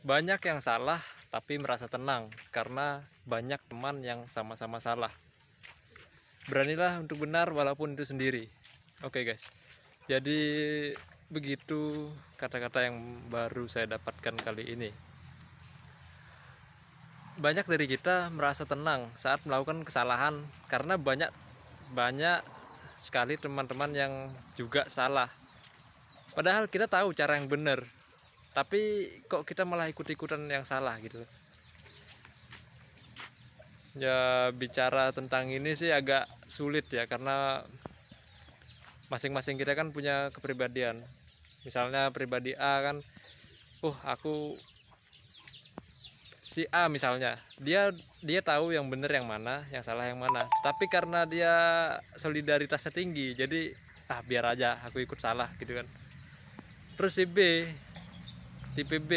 Banyak yang salah tapi merasa tenang karena banyak teman yang sama-sama salah. Beranilah untuk benar walaupun itu sendiri. Oke okay guys. Jadi begitu kata-kata yang baru saya dapatkan kali ini. Banyak dari kita merasa tenang saat melakukan kesalahan karena banyak banyak sekali teman-teman yang juga salah. Padahal kita tahu cara yang benar, tapi kok kita malah ikut-ikutan yang salah gitu ya bicara tentang ini sih agak sulit ya karena masing-masing kita kan punya kepribadian misalnya pribadi A kan uh aku si A misalnya dia dia tahu yang benar yang mana yang salah yang mana tapi karena dia solidaritasnya tinggi jadi ah biar aja aku ikut salah gitu kan terus si B di PB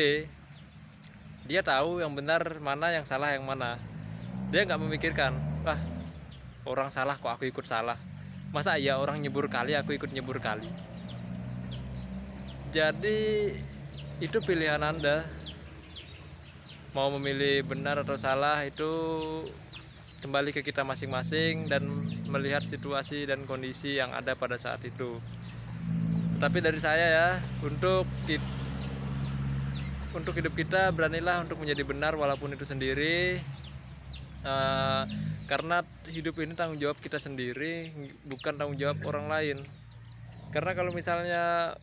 dia tahu yang benar mana yang salah yang mana dia nggak memikirkan wah orang salah kok aku ikut salah masa iya orang nyebur kali aku ikut nyebur kali jadi itu pilihan anda mau memilih benar atau salah itu kembali ke kita masing-masing dan melihat situasi dan kondisi yang ada pada saat itu. Tapi dari saya ya, untuk untuk hidup kita beranilah untuk menjadi benar walaupun itu sendiri uh, karena hidup ini tanggung jawab kita sendiri bukan tanggung jawab orang lain karena kalau misalnya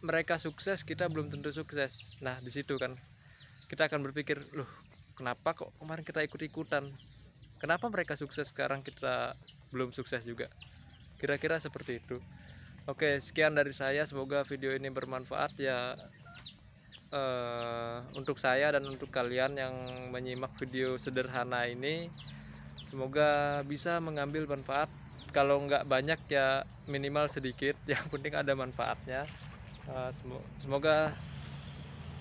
mereka sukses kita belum tentu sukses nah di situ kan kita akan berpikir loh kenapa kok kemarin kita ikut-ikutan kenapa mereka sukses sekarang kita belum sukses juga kira-kira seperti itu oke sekian dari saya semoga video ini bermanfaat ya Eh, untuk saya dan untuk kalian yang menyimak video sederhana ini semoga bisa mengambil manfaat kalau nggak banyak ya minimal sedikit yang penting ada manfaatnya uh, semoga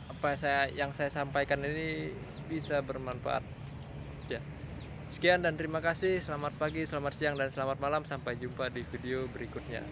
apa saya yang saya sampaikan ini bisa bermanfaat ya sekian dan terima kasih selamat pagi selamat siang dan selamat malam sampai jumpa di video berikutnya